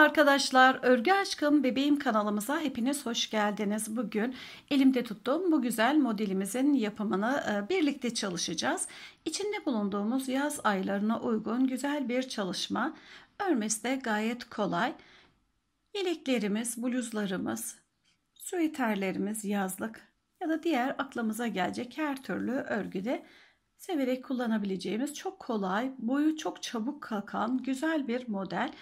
arkadaşlar, Örgü Aşkım Bebeğim kanalımıza hepiniz hoş geldiniz. Bugün elimde tuttuğum bu güzel modelimizin yapımını e, birlikte çalışacağız. İçinde bulunduğumuz yaz aylarına uygun güzel bir çalışma. Örmesi de gayet kolay. Yeleklerimiz, bluzlarımız, süeterlerimiz yazlık ya da diğer aklımıza gelecek her türlü örgüde severek kullanabileceğimiz çok kolay, boyu çok çabuk kalkan güzel bir model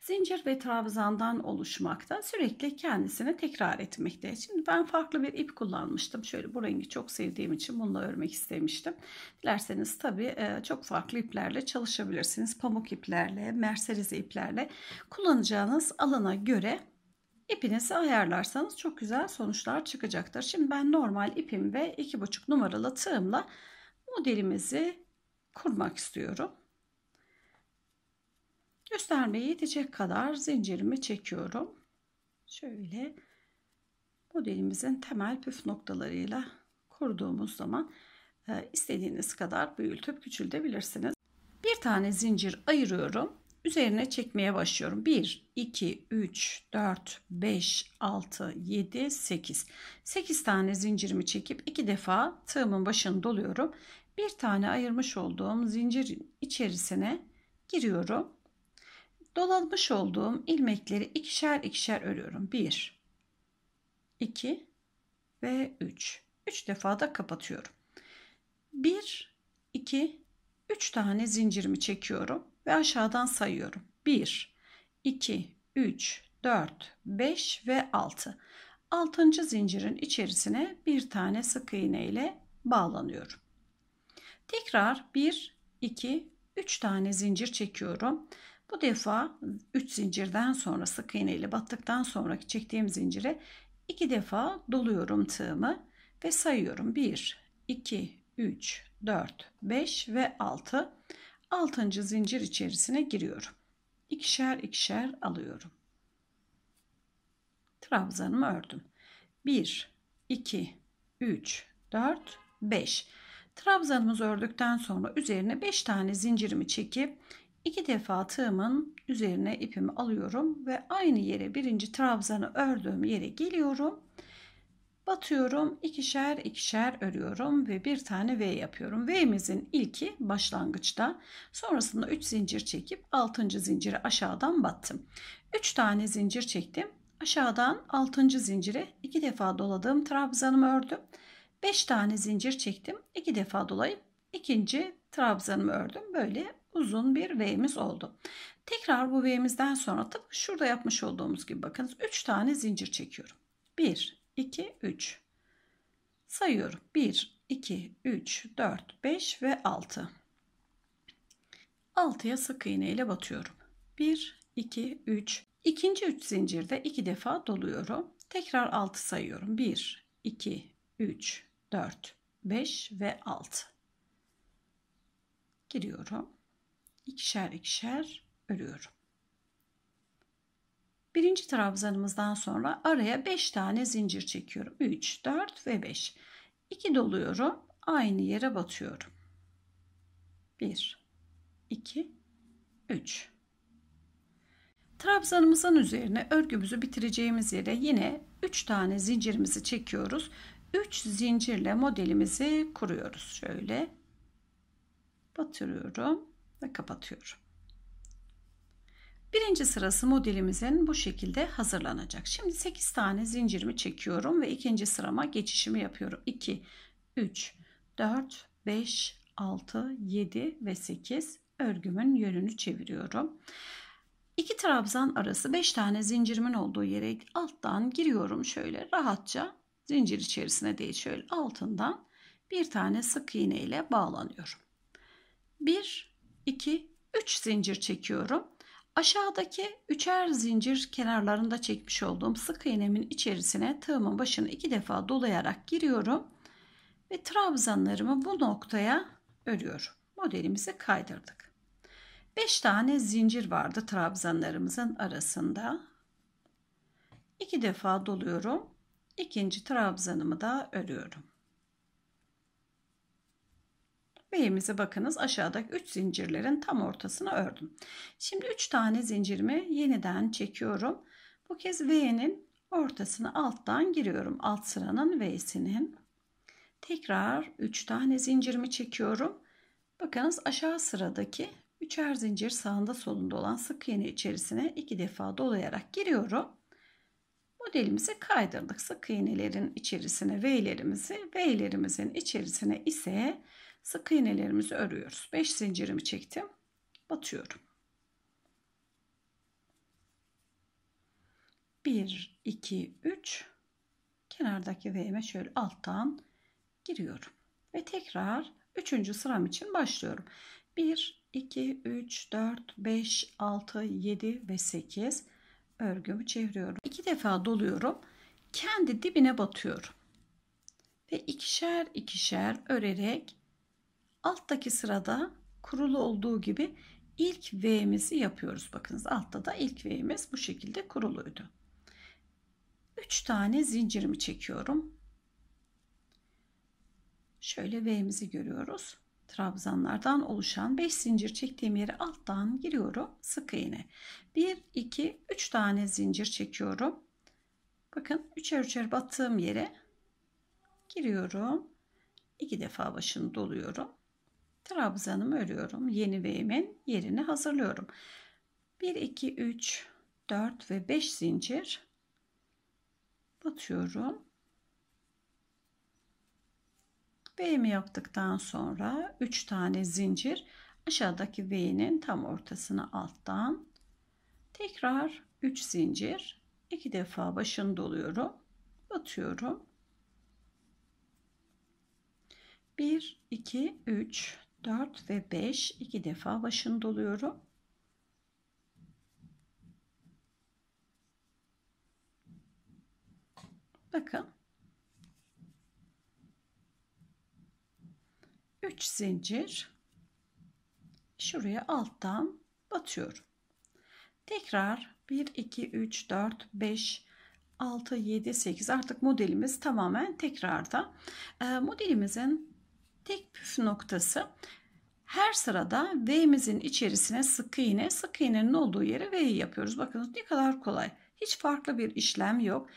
zincir ve trabzandan oluşmakta. Sürekli kendisini tekrar etmekte. Şimdi ben farklı bir ip kullanmıştım. Şöyle bu rengi çok sevdiğim için bununla örmek istemiştim. Dilerseniz tabii e, çok farklı iplerle çalışabilirsiniz. Pamuk iplerle, merserize iplerle kullanacağınız alana göre İpinizi ayarlarsanız çok güzel sonuçlar çıkacaktır. Şimdi ben normal ipim ve 2,5 numaralı tığımla modelimizi kurmak istiyorum. Göstermeye yetecek kadar zincirimi çekiyorum. Şöyle modelimizin temel püf noktalarıyla kurduğumuz zaman e, istediğiniz kadar büyütüp küçültebilirsiniz. Bir tane zincir ayırıyorum. Üzerine çekmeye başlıyorum. 1, 2, 3, 4, 5, 6, 7, 8. 8 tane zincirimi çekip 2 defa tığımın başını doluyorum. Bir tane ayırmış olduğum zincir içerisine giriyorum. Dolanmış olduğum ilmekleri ikişer ikişer örüyorum. 1, 2 ve 3. 3 defa da kapatıyorum. 1, 2, 3 tane zincirimi çekiyorum ve aşağıdan sayıyorum. 1, 2, 3, 4, 5 ve 6. Altıncı zincirin içerisine bir tane sık iğne ile bağlanıyorum. Tekrar 1, 2, 3 tane zincir çekiyorum. Bu defa 3 zincirden sonra sık iğne ile battıktan sonraki çektiğim zincire 2 defa doluyorum tığımı ve sayıyorum. 1, 2, 3, 4, 5 ve 6. 6. zincir içerisine giriyorum. İkişer ikişer alıyorum. Trabzanımı ördüm. 1, 2, 3, 4, 5. Trabzanımızı ördükten sonra üzerine 5 tane zincirimi çekip 2 defa tığımın üzerine ipimi alıyorum ve aynı yere birinci trabzanı ördüğüm yere geliyorum batıyorum, ikişer ikişer örüyorum ve bir tane V yapıyorum. V'mizin ilki başlangıçta, sonrasında 3 zincir çekip 6. zinciri aşağıdan battım. 3 tane zincir çektim. Aşağıdan 6. zinciri 2 defa doladığım trabzanımı ördüm. 5 tane zincir çektim. 2 defa dolayıp ikinci trabzanımı ördüm. Böyle uzun bir V'miz oldu. Tekrar bu V'mizden sonra tıpkı şurada yapmış olduğumuz gibi bakınız 3 tane zincir çekiyorum. 1 2, 3. Sayıyorum. 1, 2, 3, 4, 5 ve 6. 6'ya sık iğne ile batıyorum. 1, 2, 3. İkinci 3 zincirde 2 defa doluyorum. Tekrar 6 sayıyorum. 1, 2, 3, 4, 5 ve 6. Giriyorum. İkişer ikişer örüyorum. Birinci trabzanımızdan sonra araya 5 tane zincir çekiyorum. 3, 4 ve 5. 2 doluyorum. Aynı yere batıyorum. 1, 2, 3. Trabzanımızın üzerine örgümüzü bitireceğimiz yere yine 3 tane zincirimizi çekiyoruz. 3 zincirle modelimizi kuruyoruz. Şöyle batırıyorum ve kapatıyorum. Birinci sırası modelimizin bu şekilde hazırlanacak. Şimdi 8 tane zincirimi çekiyorum ve ikinci sırama geçişimi yapıyorum. 2, 3, 4, 5, 6, 7 ve 8 örgümün yönünü çeviriyorum. İki trabzan arası 5 tane zincirimin olduğu yere alttan giriyorum şöyle rahatça zincir içerisine değil şöyle altından bir tane sık iğne ile bağlanıyorum. 1, 2, 3 zincir çekiyorum Aşağıdaki üçer zincir kenarlarında çekmiş olduğum sık iğnemin içerisine tığımın başını iki defa dolayarak giriyorum ve trabzanlarımı bu noktaya örüyorum. Modelimizi kaydırdık. 5 tane zincir vardı trabzanlarımızın arasında. 2 defa doluyorum. İkinci trabzanımı da örüyorum. B'imize bakınız aşağıdaki 3 zincirlerin tam ortasını ördüm. Şimdi 3 tane zincirimi yeniden çekiyorum. Bu kez V'nin ortasını alttan giriyorum. Alt sıranın V'sinin. Tekrar 3 tane zincirimi çekiyorum. Bakınız aşağı sıradaki üçer zincir sağında solunda olan sık iğne içerisine iki defa dolayarak giriyorum. Modelimizi kaydırdık. Sık iğnelerin içerisine V'lerimizi, V'lerimizin içerisine ise Sık iğnelerimizi örüyoruz. 5 zincirimi çektim. Batıyorum. 1, 2, 3 kenardaki V'me şöyle alttan giriyorum. Ve tekrar 3. sıram için başlıyorum. 1, 2, 3, 4, 5, 6, 7 ve 8 örgümü çeviriyorum. 2 defa doluyorum. Kendi dibine batıyorum. Ve ikişer ikişer örerek Alttaki sırada kurulu olduğu gibi ilk V'mizi yapıyoruz. Bakınız altta da ilk V'miz bu şekilde kuruluydu. 3 tane zincirimi çekiyorum. Şöyle V'mizi görüyoruz. Trabzanlardan oluşan 5 zincir çektiğim yere alttan giriyorum. Sık iğne. 1, 2, 3 tane zincir çekiyorum. Bakın üçer üçer battığım yere giriyorum. 2 defa başını doluyorum. Trabzanımı örüyorum. Yeni V'min yerini hazırlıyorum. 1, 2, 3, 4 ve 5 zincir batıyorum. V'mi yaptıktan sonra 3 tane zincir aşağıdaki V'nin tam ortasına alttan tekrar 3 zincir 2 defa başını doluyorum batıyorum 1 2 3 4 ve 5 iki defa başını doluyorum. Bakın. 3 zincir şuraya alttan batıyorum. Tekrar 1 2 3 4 5 6 7 8 artık modelimiz tamamen tekrarda. E, modelimizin Tek püf noktası her sırada V'mizin içerisine sık iğne, sık iğnenin olduğu yere V'yi yapıyoruz. Bakın ne kadar kolay. Hiç farklı bir işlem yok.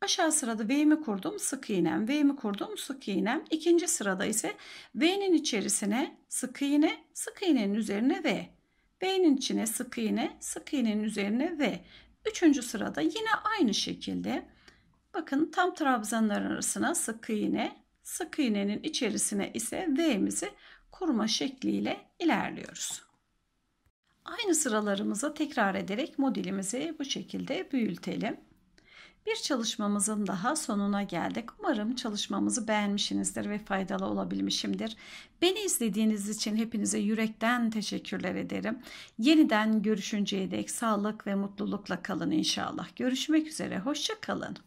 Aşağı sırada V'mi kurdum, sık iğnem, V'mi kurdum, sık iğnem. İkinci sırada ise V'nin içerisine sık iğne, sık iğnenin üzerine V. V'nin içine sık iğne, sık iğnenin üzerine V. Üçüncü sırada yine aynı şekilde bakın tam trabzanların arasına sık iğne, Sık iğnenin içerisine ise V'mizi kurma şekliyle ilerliyoruz. Aynı sıralarımızı tekrar ederek modelimizi bu şekilde büyütelim. Bir çalışmamızın daha sonuna geldik. Umarım çalışmamızı beğenmişsinizdir ve faydalı olabilmişimdir. Beni izlediğiniz için hepinize yürekten teşekkürler ederim. Yeniden görüşünceye dek sağlık ve mutlulukla kalın inşallah. Görüşmek üzere, hoşça kalın.